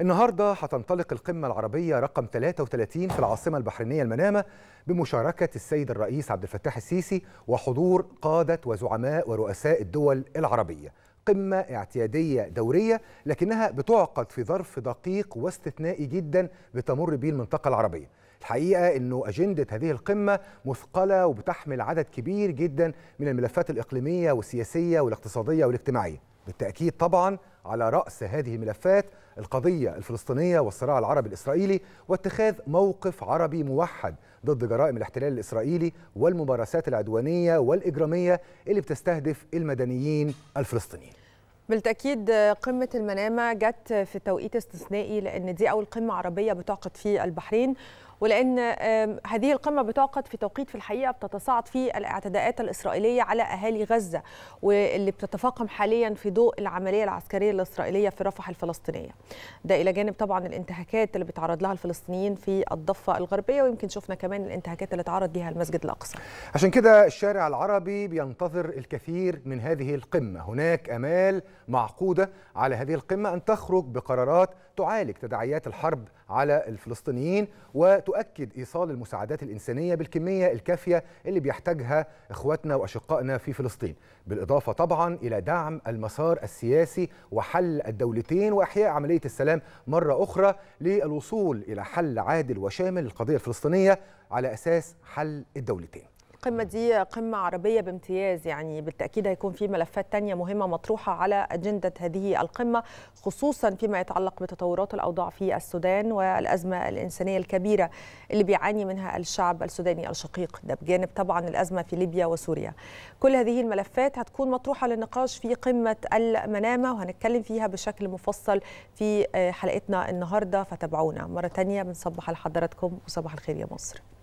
النهارده هتنطلق القمه العربيه رقم 33 في العاصمه البحرينيه المنامه بمشاركه السيد الرئيس عبد الفتاح السيسي وحضور قاده وزعماء ورؤساء الدول العربيه. قمه اعتياديه دوريه لكنها بتعقد في ظرف دقيق واستثنائي جدا بتمر به المنطقه العربيه. الحقيقه انه اجنده هذه القمه مثقله وبتحمل عدد كبير جدا من الملفات الاقليميه والسياسيه والاقتصاديه والاجتماعيه. بالتاكيد طبعا على رأس هذه الملفات القضية الفلسطينية والصراع العربي الإسرائيلي واتخاذ موقف عربي موحد ضد جرائم الاحتلال الإسرائيلي والممارسات العدوانية والإجرامية اللي بتستهدف المدنيين الفلسطينيين بالتأكيد قمة المنامة جت في توقيت استثنائي لأن دي أول قمة عربية بتعقد في البحرين ولأن هذه القمة بتعقد في توقيت في الحقيقة بتتصاعد فيه الاعتداءات الإسرائيلية على أهالي غزة واللي بتتفاقم حاليا في ضوء العملية العسكرية الإسرائيلية في رفح الفلسطينية ده إلى جانب طبعا الانتهاكات اللي بيتعرض لها الفلسطينيين في الضفة الغربية ويمكن شفنا كمان الانتهاكات اللي تعرض ليها المسجد الأقصى عشان كده الشارع العربي بينتظر الكثير من هذه القمة هناك أمال معقودة على هذه القمة أن تخرج بقرارات تعالج تداعيات الحرب على الفلسطينيين وت تؤكد ايصال المساعدات الانسانيه بالكميه الكافيه اللي بيحتاجها اخواتنا واشقائنا في فلسطين، بالاضافه طبعا الى دعم المسار السياسي وحل الدولتين واحياء عمليه السلام مره اخرى للوصول الى حل عادل وشامل للقضيه الفلسطينيه على اساس حل الدولتين. القمة دي قمة عربية بامتياز يعني بالتأكيد هيكون في ملفات تانية مهمة مطروحة على أجندة هذه القمة خصوصا فيما يتعلق بتطورات الأوضاع في السودان والأزمة الإنسانية الكبيرة اللي بيعاني منها الشعب السوداني الشقيق ده بجانب طبعا الأزمة في ليبيا وسوريا كل هذه الملفات هتكون مطروحة للنقاش في قمة المنامة وهنتكلم فيها بشكل مفصل في آه، حلقتنا النهاردة فتابعونا مرة تانية بنصبح على حضراتكم وصباح الخير يا مصر